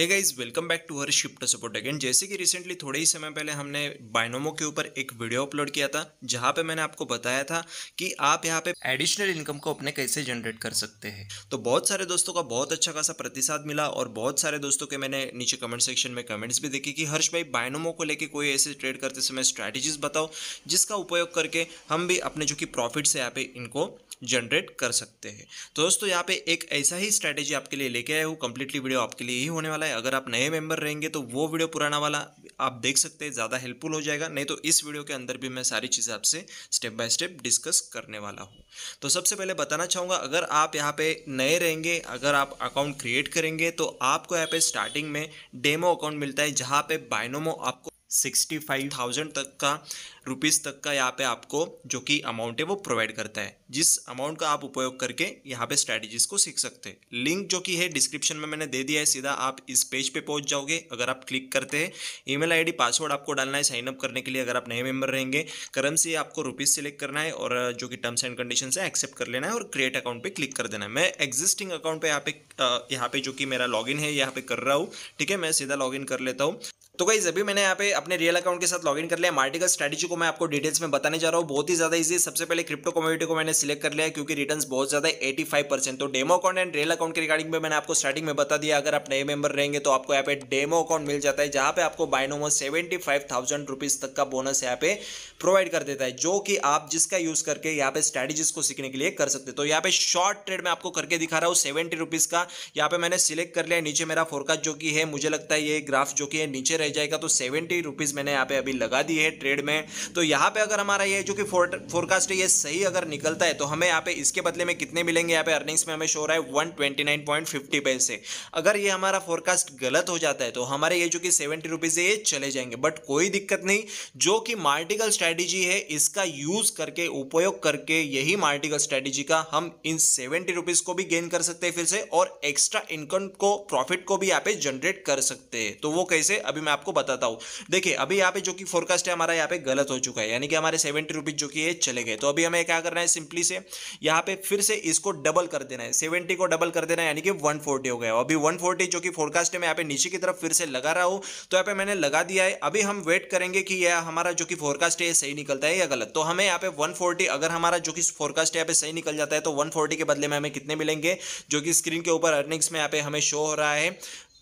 hey guys welcome back to her shift support again जैसे कि recently थोड़े ही समय पहले हमने बाइनोमो के ऊपर एक वीडियो अपलोड किया था जहां पे मैंने आपको बताया था कि आप यहां पे एडिशनल इनकम को अपने कैसे जनरेट कर सकते हैं तो बहुत सारे दोस्तों का बहुत अच्छा खासा प्रतिसाद मिला और बहुत सारे दोस्तों के मैंने नीचे कमेंट सेक्शन में कमेंट्स भी देखी कि हर्ष भाई बायनोमो को लेकर कोई ऐसे ट्रेड करते समय स्ट्रैटेजीज बताओ जिसका उपयोग करके हम भी अपने जो कि प्रॉफिट्स है यहाँ पे इनको जनरेट कर सकते हैं तो दोस्तों यहाँ पे एक ऐसा ही स्ट्रैटेजी आपके लिए लेके आया हूँ कंप्लीटली वीडियो आपके लिए ही होने वाला है अगर आप नए मेंबर रहेंगे तो वो वीडियो पुराना वाला आप देख सकते हैं ज़्यादा हेल्पफुल हो जाएगा नहीं तो इस वीडियो के अंदर भी मैं सारी चीज़ें आपसे स्टेप बाय स्टेप डिस्कस करने वाला हूँ तो सबसे पहले बताना चाहूँगा अगर आप यहाँ पे नए रहेंगे अगर आप अकाउंट क्रिएट करेंगे तो आपको यहाँ पे स्टार्टिंग में डेमो अकाउंट मिलता है जहाँ पे बायनोमो आपको सिक्सटी फाइव थाउजेंड तक का रुपीज़ तक का यहाँ पे आपको जो कि अमाउंट है वो प्रोवाइड करता है जिस अमाउंट का आप उपयोग करके यहाँ पे स्ट्रैटेजीज को सीख सकते हैं लिंक जो कि है डिस्क्रिप्शन में मैंने दे दिया है सीधा आप इस पेज पे पहुँच जाओगे अगर आप क्लिक करते हैं ईमेल आईडी पासवर्ड आपको डालना है साइनअप करने के लिए अगर आप नए मेम्बर रहेंगे करेंसी आपको रुपीज़ सेलेक्ट करना है और जो कि टर्म्स एंड कंडीशन है एक्सेप्ट कर लेना है और क्रिएट अकाउंट पर क्लिक कर देना है मैं एग्जिस्टिंग अकाउंट पर यहाँ पे यहाँ पे जो कि मेरा लॉगिन है यहाँ पे कर रहा हूँ ठीक है मैं सीधा लॉग कर लेता हूँ तो गाइज अभी मैंने यहाँ पे अपने रियल अकाउंट के साथ लॉगिन कर लिया मार्टिकल स्ट्रेटेजी को मैं आपको डिटेल्स में बताने जा रहा हूँ बहुत ही ज्यादा इजी सबसे पहले क्रिप्टो कम्युनिटी को मैंने सिलेक्ट कर लिया क्योंकि रिटर्न बहुत ज्यादा एटी फाइव परसेंट तो demo account and real account के रिगार्डिंग में मैंने आपको स्टार्टिंग में बता दिया अगर आप नए मेंबर रहेंगे तो आपको यहाँ पे डेमो अकाउंट मिल जाता है जहाँ पे आपको Binomo seventy five thousand rupees तक का बोनस यहाँ पे प्रोवाइड कर देता है जो कि आप जिसका यूज करके यहाँ पे स्ट्रेटेजीज को सीखने के लिए कर सकते तो यहाँ पे शॉर्ट ट्रेड में आपको करके दिखा रहा हूँ सेवेंटी रुपीज का यहाँ पे मैंने सिलेक्ट कर लिया नीचे मेरा फोरकास्ट जो कि है मुझे लगता है ये ग्राफ जो कि है नीचे रह जाएगा तो सेवेंटी रुपीज़ मैंने यहाँ पे अभी लगा दी है ट्रेड में तो यहाँ पे अगर हमारा ये जो कि फोरकास्ट ये सही अगर निकलता है तो हमें यहाँ पे इसके बदले में कितने मिलेंगे यहाँ पे अर्निंग्स में हमें शो रहा है वन पैसे अगर ये हमारा फोरकास्ट गलत हो जाता है तो हमारे ये जो कि सेवेंटी रुपीज़ ये चले जाएंगे बट कोई दिक्कत नहीं जो कि मार्टिकल स्ट्रैटेजी है इसका यूज़ करके उपयोग करके यही मार्टिकल स्ट्रैटेजी का हम इन सेवेंटी रुपीज़ को भी गेन कर सकते हैं फिर से और एक्स्ट्रा इनकम को प्रॉफिट को भी यहाँ पे जनरेट कर सकते हैं तो वो कैसे अभी मैं आपको बताता हूँ देखिए अभी यहाँ पे जो कि फोरकास्ट है हमारा यहाँ पे गलत हो चुका है यानी कि हमारे सेवेंटी रुपीज़ जो कि ये चले गए तो अभी हमें क्या करना है सिंपली से यहाँ पे फिर से इसको डबल कर देना है सेवेंटी को डबल कर देना है यानी कि वन हो गया अभी वन जो कि फोरकास्ट है मैं यहाँ पे नीचे की तरफ फिर से लगा रहा हूँ तो यहाँ पे मैंने लगा दिया है अभी हम वेट करेंगे कि यह हमारा जो कि फोरकास्ट है सही निकलता है या गलत तो हमें यहाँ पे वन अगर हमारा जो कि फोरकास्ट यहाँ पे सही निकल जाता है तो वन के बदले में हमें कितने मिलेंगे जो कि स्क्रीन के ऊपर अर्निंग्स में यहाँ पे हमें शो हो रहा है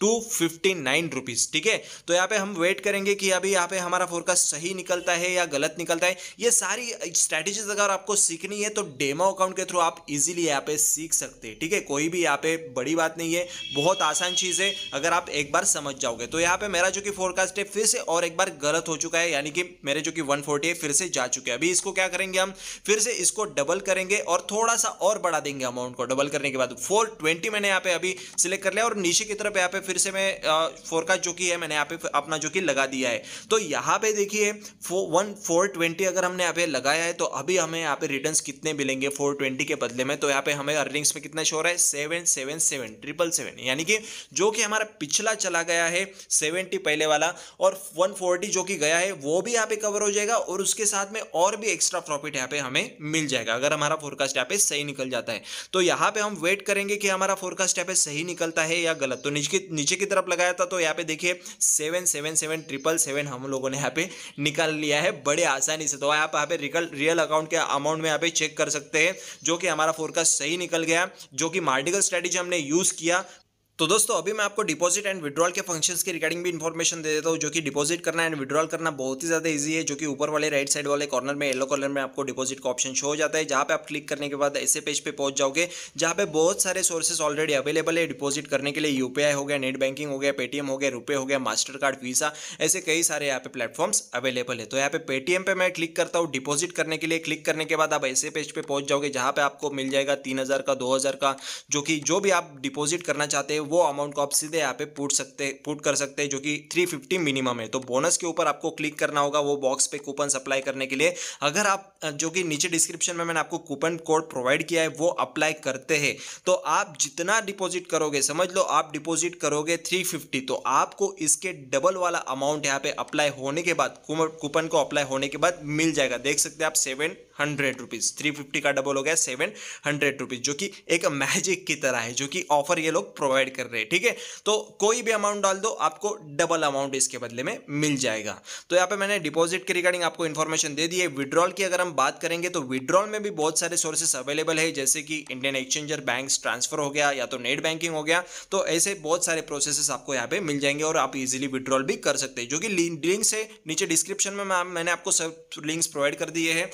टू फिफ्टी नाइन रुपीज़ ठीक है तो यहाँ पे हम वेट करेंगे कि अभी यहाँ पे हमारा फोरकास्ट सही निकलता है या गलत निकलता है ये सारी स्ट्रैटेजीज अगर आपको सीखनी है तो डेमो अकाउंट के थ्रू आप इजीली यहाँ पे सीख सकते हैं ठीक है कोई भी यहाँ पे बड़ी बात नहीं है बहुत आसान चीज़ है अगर आप एक बार समझ जाओगे तो यहाँ पे मेरा जो कि फोरकास्ट है फिर से और एक बार गलत हो चुका है यानी कि मेरे जो कि वन है फिर से जा चुके हैं अभी इसको क्या करेंगे हम फिर से इसको डबल करेंगे और थोड़ा सा और बढ़ा देंगे अमाउंट को डबल करने के बाद फोर मैंने यहाँ पे अभी सिलेक्ट कर लिया और नीचे की तरफ यहाँ पे फिर से मैं फोरकास्ट जो कि है मैंने यहाँ पे अपना जो कि लगा दिया है तो यहाँ पे देखिए वन फोर ट्वेंटी अगर हमने यहाँ पे लगाया है तो अभी हमें यहाँ पे रिटर्न कितने मिलेंगे फोर ट्वेंटी के बदले में तो यहाँ पे हमें अर्निंग्स में कितना शोर है seven seven seven triple seven यानी कि जो कि हमारा पिछला चला गया है सेवेंटी पहले वाला और वन फोर्टी जो कि गया है वो भी यहाँ पे कवर हो जाएगा और उसके साथ में और भी एक्स्ट्रा प्रॉफिट यहाँ पे हमें मिल जाएगा अगर हमारा फोरकास्ट यहाँ पे सही निकल जाता है तो यहाँ पे हम वेट करेंगे कि हमारा फोरकास्ट यहाँ पे सही निकलता है या गलत तो निश्चित नीचे की तरफ लगाया था तो यहाँ पे देखिए seven seven seven triple seven हम लोगों ने यहाँ पे निकाल लिया है बड़े आसानी से तो आप यहाँ पे रिकल रियल अकाउंट के अमाउंट में यहाँ पे चेक कर सकते हैं जो कि हमारा फोरकास्ट सही निकल गया जो कि मार्टिकल स्ट्रेटेजी हमने यूज़ किया तो दोस्तों अभी मैं आपको डिपॉजिट एंड विड्रॉल के फंक्शंस के रिगार्डिंग भी इन्फॉर्मेशन दे देता हूँ जो कि डिपॉजिट करना एंड विड्रॉल करना बहुत ही ज़्यादा इजी है जो कि ऊपर वाले राइट साइड वाले कॉर्नर में येलो कलर में आपको डिपॉजिट का ऑप्शन शो हो जाता है जहाँ पे आप क्लिक करने के बाद ऐसे पेज पे पहुंच जाओगे जहाँ पे बहुत सारे सोर्सेस ऑलरेडी अवेलेबल है डिपॉजिट करने के लिए यूपीआई हो गया नेट बैंकिंग हो गया पेटीएम हो गया रुपये हो गया मास्टर कार्ड वीज़ा ऐसे कई सारे यहाँ पे प्लेटफॉर्म्स अवेलेबल है तो यहाँ पे पेटीएम पे मैं क्लिक करता हूँ डिपॉजिट करने के लिए क्लिक करने के बाद आप ऐसे पेज पे पहुंच जाओगे जहाँ पे आपको मिल जाएगा तीन का दो का जो कि जो भी आप डिपॉजिट करना चाहते हैं वो अमाउंट को आप सीधे यहाँ पे पुट सकते पुट कर सकते हैं जो कि 350 मिनिमम है तो बोनस के ऊपर आपको क्लिक करना होगा वो बॉक्स पे कूपन अप्लाई करने के लिए अगर आप जो कि नीचे डिस्क्रिप्शन में मैंने आपको कूपन कोड प्रोवाइड किया है वो अप्लाई करते हैं तो आप जितना डिपॉजिट करोगे समझ लो आप डिपॉजिट करोगे फिफ्टी तो आपको इसके डबल वाला अमाउंट यहाँ पे अप्लाई होने के बाद कूपन को अप्लाई होने के बाद मिल जाएगा देख सकते हैं आप seven hundred rupees three fifty का डबल हो गया सेवन हंड्रेड रुपीज़ जो कि एक मैजिक की तरह है जो कि ऑफर ये लोग प्रोवाइड कर रहे हैं ठीक है तो कोई भी अमाउंट डाल दो आपको डबल अमाउंट इसके बदले में मिल जाएगा तो यहाँ पे मैंने डिपॉजिट के रिगार्डिंग आपको इन्फॉर्मेशन दे दी है विड्रॉल की अगर हम बात करेंगे तो विड्रॉल में भी बहुत सारे सोर्सेस अवेलेबल है जैसे कि इंडियन एक्सचेंजर बैंक ट्रांसफर हो गया या तो नेट बैंकिंग हो गया तो ऐसे बहुत सारे प्रोसेसेस आपको यहाँ पे मिल जाएंगे और आप इजिली विड्रॉल भी कर सकते हैं जो कि लिंक्स है नीचे डिस्क्रिप्शन में मैंने आपको सब लिंक्स प्रोवाइड कर दिए हैं